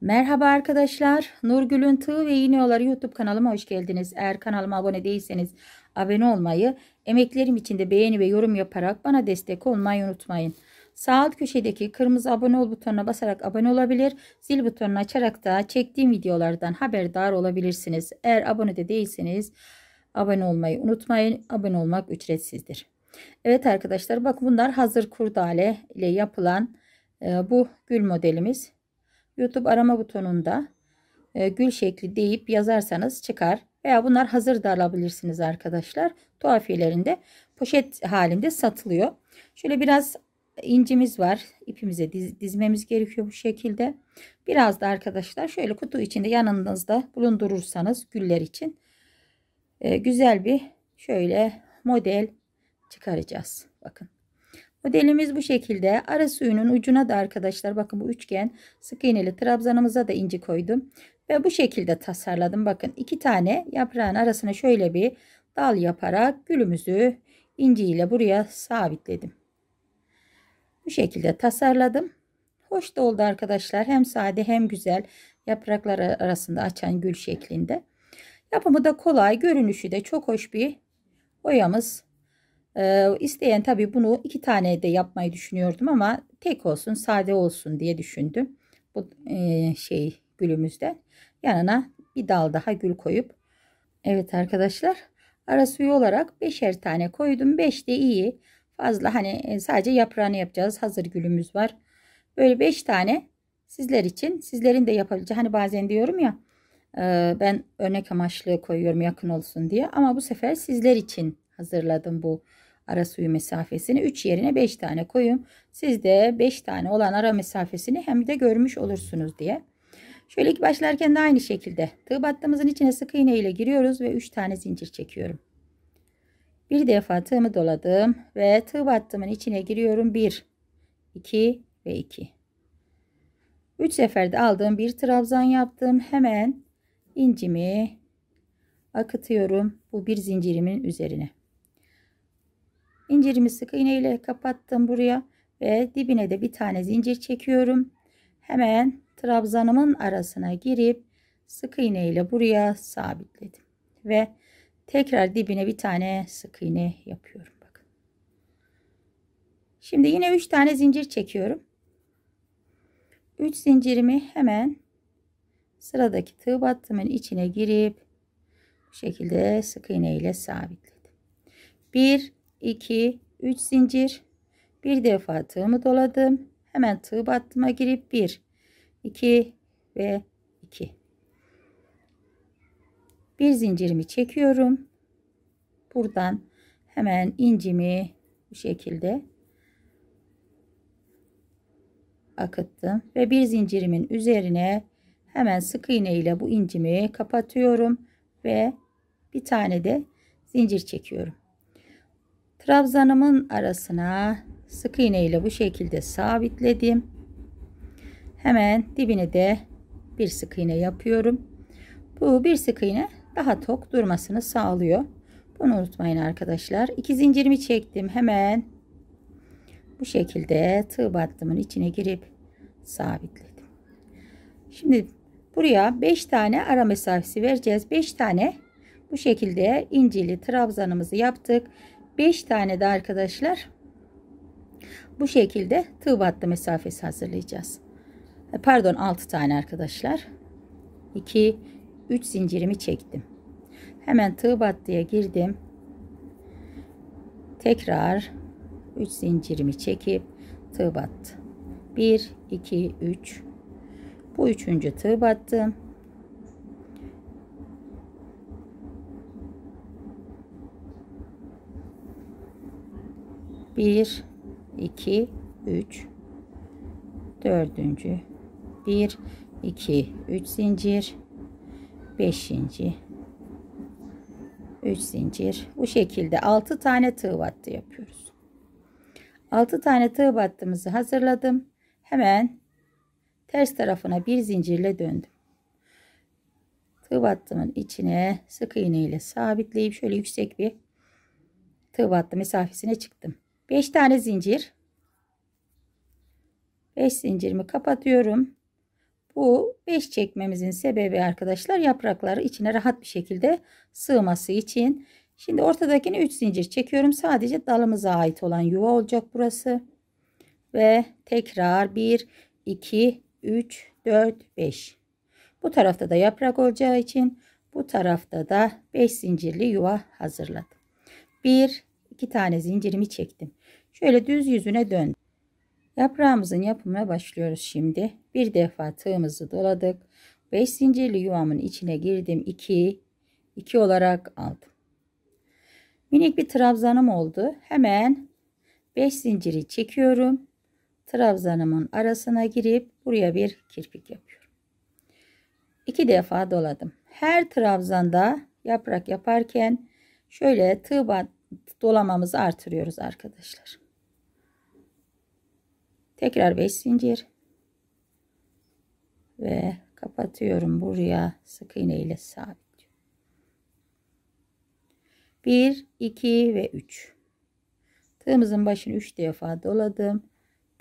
Merhaba arkadaşlar. Nurgül'ün Tığ ve İğneoları YouTube kanalıma hoş geldiniz. Eğer kanalıma abone değilseniz abone olmayı, emeklerim için de beğeni ve yorum yaparak bana destek olmayı unutmayın. Sağ alt köşedeki kırmızı abone ol butonuna basarak abone olabilir, zil butonunu açarak da çektiğim videolardan haberdar olabilirsiniz. Eğer abone de değilseniz abone olmayı unutmayın. Abone olmak ücretsizdir. Evet arkadaşlar bak bunlar hazır kurdale ile yapılan e, bu gül modelimiz. YouTube arama butonunda e, gül şekli deyip yazarsanız çıkar. Veya bunlar hazır da alabilirsiniz arkadaşlar. Tuhafiyelerinde poşet halinde satılıyor. Şöyle biraz incimiz var. İpimize diz, dizmemiz gerekiyor bu şekilde. Biraz da arkadaşlar şöyle kutu içinde yanınızda bulundurursanız güller için e, güzel bir şöyle model çıkaracağız. Bakın. Modelimiz bu şekilde. Ara suyunun ucuna da arkadaşlar bakın bu üçgen sık iğneli trabzanımıza da inci koydum. Ve bu şekilde tasarladım. Bakın iki tane yaprağın arasına şöyle bir dal yaparak gülümüzü inciyle buraya sabitledim. Bu şekilde tasarladım. Hoş da oldu arkadaşlar. Hem sade hem güzel yapraklar arasında açan gül şeklinde. Yapımı da kolay, görünüşü de çok hoş bir boyamız ee, isteyen tabii bunu iki tane de yapmayı düşünüyordum ama tek olsun sade olsun diye düşündüm. Bu e, şey gülümüzden yanına bir dal daha gül koyup. Evet arkadaşlar ara suyu olarak beşer tane koydum. Beş de iyi. Fazla hani e, sadece yaprağını yapacağız. Hazır gülümüz var. Böyle beş tane sizler için sizlerin de yapabileceği hani bazen diyorum ya e, ben örnek amaçlı koyuyorum yakın olsun diye ama bu sefer sizler için hazırladım bu ara suyu mesafesini 3 yerine 5 tane koyun. Siz de 5 tane olan ara mesafesini hem de görmüş olursunuz diye. Şöyle ki başlarken de aynı şekilde tığ battığımızın içine sık iğne ile giriyoruz ve 3 tane zincir çekiyorum. Bir defa tığımı doladım ve tığ battığımın içine giriyorum. 1, 2 ve 2. 3 seferde aldığım bir trabzan yaptım. Hemen incimi akıtıyorum bu bir zincirimin üzerine. İncirimi sık iğne ile kapattım buraya ve dibine de bir tane zincir çekiyorum. Hemen trabzanımın arasına girip sık iğne ile buraya sabitledim ve tekrar dibine bir tane sık iğne yapıyorum. Bakın. Şimdi yine 3 tane zincir çekiyorum. 3 zincirimi hemen sıradaki tığ battımın içine girip bu şekilde sık iğne ile sabitledim. 1 2 3 zincir bir defa tığımı doladım hemen tığ battıma girip 1 2 ve 2 bir zincirimi çekiyorum buradan hemen incimi bu şekilde akıttım ve bir zincirimin üzerine hemen sık iğne ile bu incimi kapatıyorum ve bir tane de zincir çekiyorum Trabzanımın arasına sık iğne ile bu şekilde sabitledim. Hemen dibine de bir sık iğne yapıyorum. Bu bir sık iğne daha tok durmasını sağlıyor. Bunu unutmayın arkadaşlar. İki zincirimi çektim. Hemen bu şekilde tığ battımın içine girip sabitledim. Şimdi buraya 5 tane ara mesafesi vereceğiz. 5 tane bu şekilde incili trabzanımızı yaptık. 5 tane de arkadaşlar bu şekilde tığ battı mesafesi hazırlayacağız. E, pardon 6 tane arkadaşlar. 2 3 zincirimi çektim. Hemen tığ battıya girdim. Tekrar 3 zincirimi çekip tığ battı. 1 2 3 bu üçüncü tığ battım. 1 2 3 dördüncü 1 2 3 zincir 5. 3 zincir bu şekilde 6 tane tığ battı yapıyoruz 6 tane tığ battımızı hazırladım hemen ters tarafına bir zincirle döndüm tığ battımın içine sık iğne ile sabitleyip şöyle yüksek bir tığ battı mesafesine çıktım 5 tane zincir 5 zincirimi kapatıyorum. Bu 5 çekmemizin sebebi arkadaşlar yaprakları içine rahat bir şekilde sığması için. Şimdi ortadakini 3 zincir çekiyorum. Sadece dalımıza ait olan yuva olacak burası. Ve tekrar 1, 2, 3, 4, 5. Bu tarafta da yaprak olacağı için bu tarafta da 5 zincirli yuva hazırladım. 1, 2 tane zincirimi çektim. Şöyle düz yüzüne dön. Yaprağımızın yapımına başlıyoruz şimdi. Bir defa tığımızı doladık. 5 zincirli yuvamın içine girdim. 2 2 olarak aldım. Minik bir trabzanım oldu. Hemen 5 zinciri çekiyorum. Trabzanımın arasına girip buraya bir kirpik yapıyorum. 2 defa doladım. Her trabzanda yaprak yaparken şöyle tığ dolamamızı artırıyoruz arkadaşlar tekrar 5 zincir ve kapatıyorum buraya sık iğne ile sabit 1 2 ve 3 tığımızın başını 3 defa doladım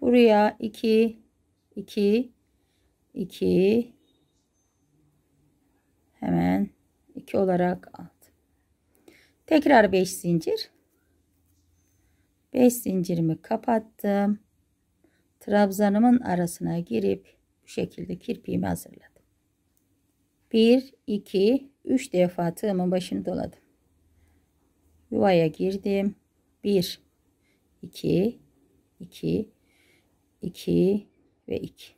buraya 2 2 2 hemen 2 olarak aldım tekrar 5 zincir 5 zincirimi kapattım trabzanımın arasına girip bu şekilde kirpiğimi hazırladım. 1, 2, 3 defa tığımın başını doladım. Yuvaya girdim. 1, 2, 2, 2 ve 2.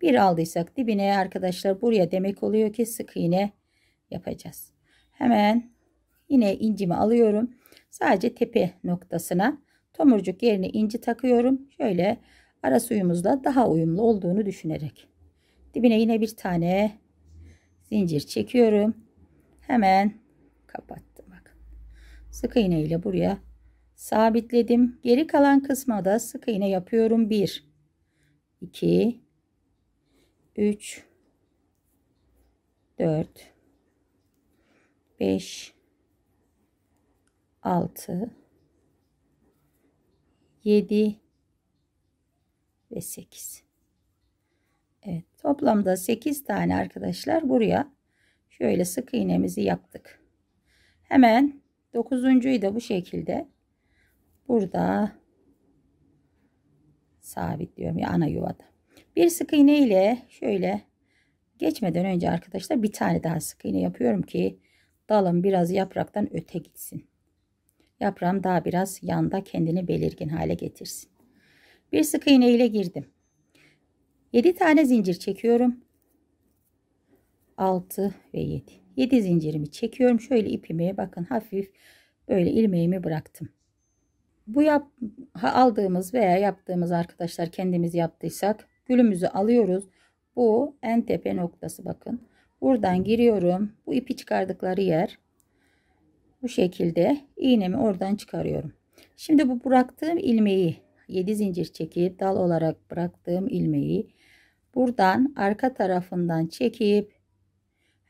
Bir aldıysak dibine arkadaşlar buraya demek oluyor ki sık iğne yapacağız. Hemen yine incimi alıyorum. Sadece tepe noktasına tomurcuk yerine inci takıyorum. Şöyle ara suyumuzla daha uyumlu olduğunu düşünerek. Dibine yine bir tane zincir çekiyorum. Hemen kapattım. bak Sık iğne ile buraya sabitledim. Geri kalan kısma da sık iğne yapıyorum. 1 2 3 4 5 6 7 ve 8. Evet toplamda 8 tane arkadaşlar buraya şöyle sık iğnemizi yaptık. Hemen 9.'yu da bu şekilde burada sabitliyorum ya ana yuvada. Bir sık iğne ile şöyle geçmeden önce arkadaşlar bir tane daha sık iğne yapıyorum ki dalım biraz yapraktan öte gitsin. Yaprağım daha biraz yanda kendini belirgin hale getirsin. Bir sık iğne ile girdim. 7 tane zincir çekiyorum. 6 ve 7. 7 zincirimi çekiyorum. Şöyle ipimi bakın hafif böyle ilmeğimi bıraktım. Bu yap, aldığımız veya yaptığımız arkadaşlar kendimiz yaptıysak gülümüzü alıyoruz. Bu en tepe noktası bakın. Buradan giriyorum. Bu ipi çıkardıkları yer. Bu şekilde iğnemi oradan çıkarıyorum. Şimdi bu bıraktığım ilmeği 7 zincir çekip dal olarak bıraktığım ilmeği buradan arka tarafından çekip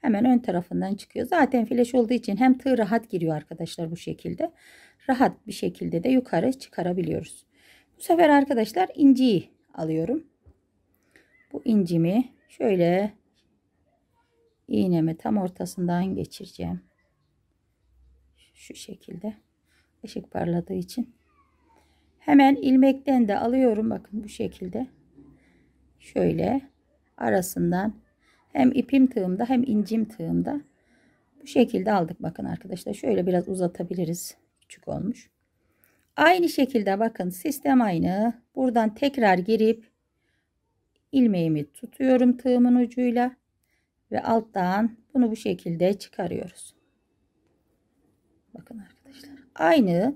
hemen ön tarafından çıkıyor. Zaten fileş olduğu için hem tığ rahat giriyor arkadaşlar bu şekilde. Rahat bir şekilde de yukarı çıkarabiliyoruz. Bu sefer arkadaşlar inciyi alıyorum. Bu incimi şöyle iğnemi tam ortasından geçireceğim. Şu şekilde. Işık parladığı için Hemen ilmekten de alıyorum. Bakın bu şekilde. Şöyle arasından hem ipim tığımda hem incim tığımda bu şekilde aldık. Bakın arkadaşlar şöyle biraz uzatabiliriz. Küçük olmuş. Aynı şekilde bakın sistem aynı. Buradan tekrar girip ilmeğimi tutuyorum tığımın ucuyla ve alttan bunu bu şekilde çıkarıyoruz. Bakın arkadaşlar aynı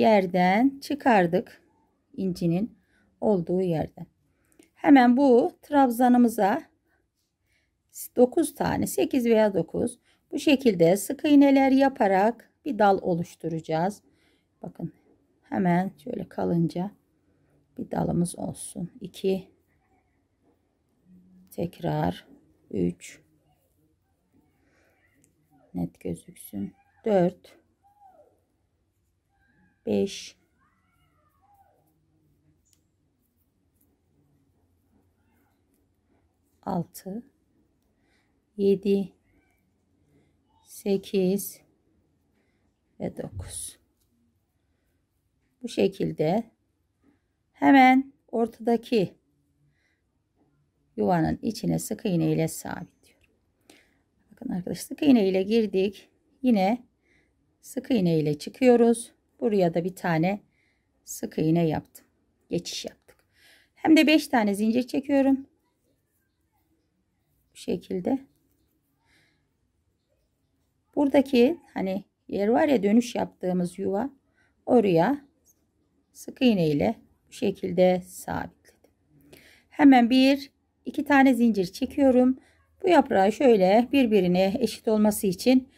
yerden çıkardık. incinin olduğu yerden. Hemen bu trabzanımıza 9 tane 8 veya 9 bu şekilde sık iğneler yaparak bir dal oluşturacağız. Bakın hemen şöyle kalınca bir dalımız olsun. 2 tekrar 3 net gözüksün. 4 5 6 7 8 ve 9 bu şekilde hemen ortadaki yuvanın içine sık iğne ile sabitliyorum. Bakın arkadaşlar sık iğne ile girdik. Yine sık iğne ile çıkıyoruz. Buraya da bir tane sık iğne yaptım. Geçiş yaptık. Hem de 5 tane zincir çekiyorum. Bu şekilde. Buradaki hani yer var ya dönüş yaptığımız yuva oraya sık iğne ile bu şekilde sabitledim. Hemen bir iki tane zincir çekiyorum. Bu yaprağı şöyle birbirine eşit olması için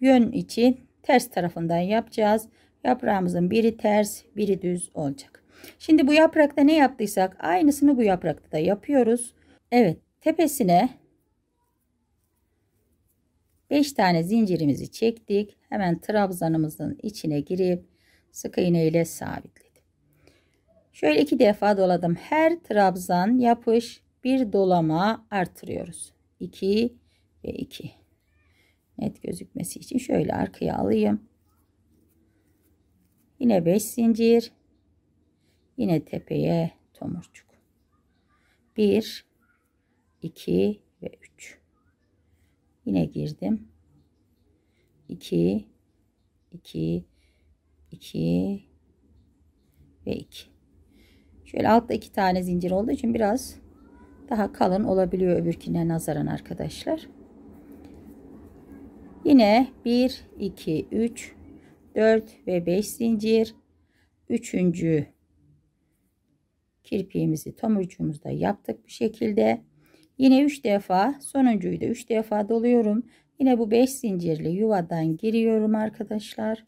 yön için ters tarafından yapacağız. Yaprağımızın biri ters, biri düz olacak. Şimdi bu yaprakta ne yaptıysak aynısını bu yaprakta da yapıyoruz. Evet, tepesine 5 tane zincirimizi çektik. Hemen trabzanımızın içine girip sık iğne ile sabitledim. Şöyle iki defa doladım. Her trabzan yapış bir dolama artırıyoruz. 2 ve 2. Net gözükmesi için şöyle arkaya alayım. Yine 5 zincir. Yine tepeye tomurcuk. 1 2 ve 3. Yine girdim. 2 2 2 ve 2. Şöyle altta iki tane zincir olduğu için biraz daha kalın olabiliyor öbürkine nazaran arkadaşlar. Yine 1 2 3 4 ve 5 zincir. Üçüncü kirpiğimizi tomurcuğumuzda yaptık bu şekilde. Yine 3 defa sonuncuyu da 3 defa doluyorum. Yine bu 5 zincirli yuvadan giriyorum arkadaşlar.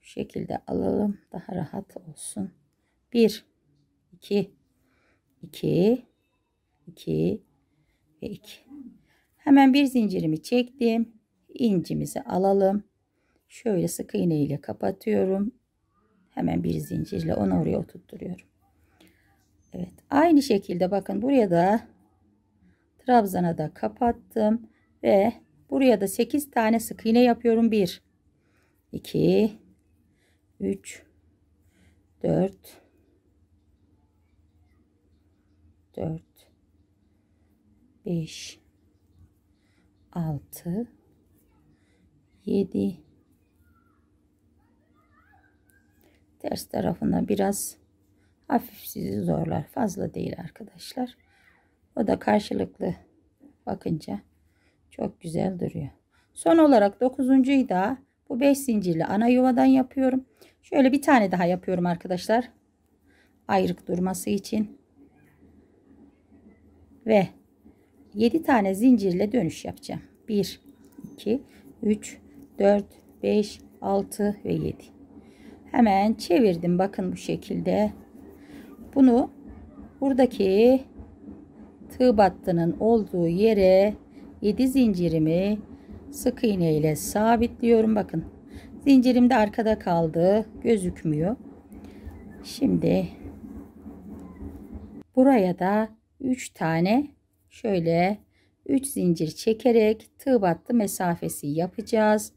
Bu şekilde alalım daha rahat olsun. 1 2 2 2 ve 2. Hemen bir zincirimi çektim. İncimizi alalım. Şöyle sık iğne ile kapatıyorum. Hemen bir zincirle onu oraya oturtturuyorum. Evet. Aynı şekilde bakın buraya da trabzana da kapattım ve buraya da 8 tane sık iğne yapıyorum. 1 2 3 4 4 5 6 7 Ters tarafına biraz hafif sizi zorlar. Fazla değil arkadaşlar. O da karşılıklı bakınca çok güzel duruyor. Son olarak dokuzuncuyu da bu beş zincirli ana yuvadan yapıyorum. Şöyle bir tane daha yapıyorum arkadaşlar. Ayrık durması için. Ve yedi tane zincirle dönüş yapacağım. Bir, iki, üç, dört, beş, altı ve yedi. Hemen çevirdim. Bakın bu şekilde. Bunu buradaki tığ battının olduğu yere 7 zincirimi sık iğne ile sabitliyorum. Bakın zincirim de arkada kaldı. Gözükmüyor. Şimdi buraya da 3 tane şöyle 3 zincir çekerek tığ battı mesafesi yapacağız.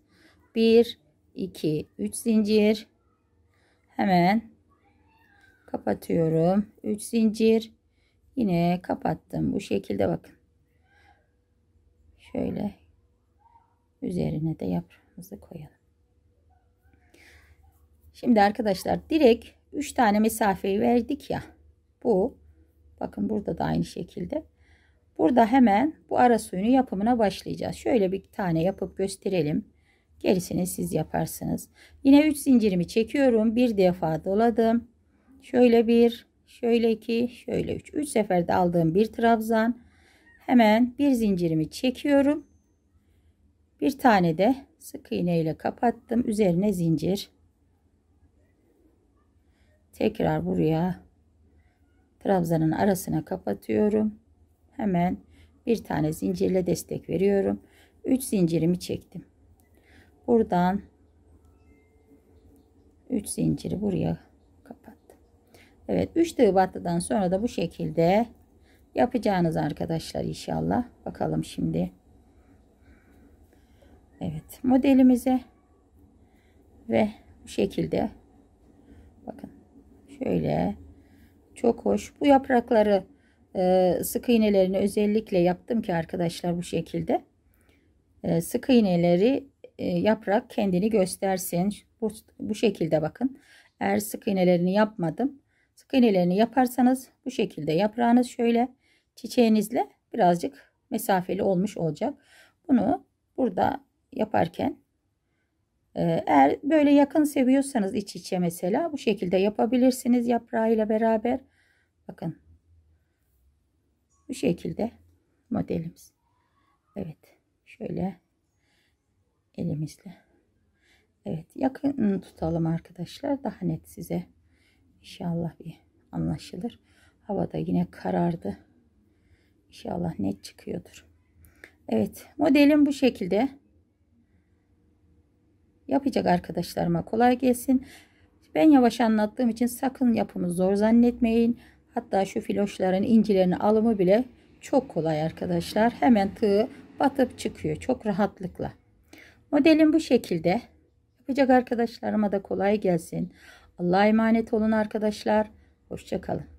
1 2 3 zincir hemen kapatıyorum 3 zincir yine kapattım bu şekilde bakın şöyle üzerine de yaprağımızı koyalım şimdi arkadaşlar direkt 3 tane mesafeyi verdik ya bu bakın burada da aynı şekilde burada hemen bu ara suyunu yapımına başlayacağız şöyle bir tane yapıp gösterelim Gerisini siz yaparsınız. Yine 3 zincirimi çekiyorum. Bir defa doladım. Şöyle bir, şöyle iki, şöyle üç. Üç seferde aldığım bir trabzan. Hemen bir zincirimi çekiyorum. Bir tane de sık iğne ile kapattım. Üzerine zincir. Tekrar buraya trabzanın arasına kapatıyorum. Hemen bir tane zincirle destek veriyorum. 3 zincirimi çektim buradan 3 zinciri buraya kapattım. Evet 3 tığ battıdan sonra da bu şekilde yapacağınız arkadaşlar inşallah. Bakalım şimdi. Evet modelimize ve bu şekilde bakın şöyle çok hoş. Bu yaprakları e, sık iğnelerini özellikle yaptım ki arkadaşlar bu şekilde. E, sık iğneleri e, yaprak kendini göstersin. Bu, bu şekilde bakın. Eğer sık iğnelerini yapmadım. Sık iğnelerini yaparsanız bu şekilde yaprağınız şöyle çiçeğinizle birazcık mesafeli olmuş olacak. Bunu burada yaparken e, eğer böyle yakın seviyorsanız iç içe mesela bu şekilde yapabilirsiniz yaprağıyla beraber. Bakın bu şekilde modelimiz. Evet şöyle elimizle. Evet yakın tutalım arkadaşlar. Daha net size inşallah bir anlaşılır. Havada yine karardı. İnşallah net çıkıyordur. Evet modelim bu şekilde. Yapacak arkadaşlarıma kolay gelsin. Ben yavaş anlattığım için sakın yapımı zor zannetmeyin. Hatta şu filoşların incilerini alımı bile çok kolay arkadaşlar. Hemen tığı batıp çıkıyor çok rahatlıkla. Modelim bu şekilde. Yapacak arkadaşlarıma da kolay gelsin. Allah'a emanet olun arkadaşlar. Hoşçakalın.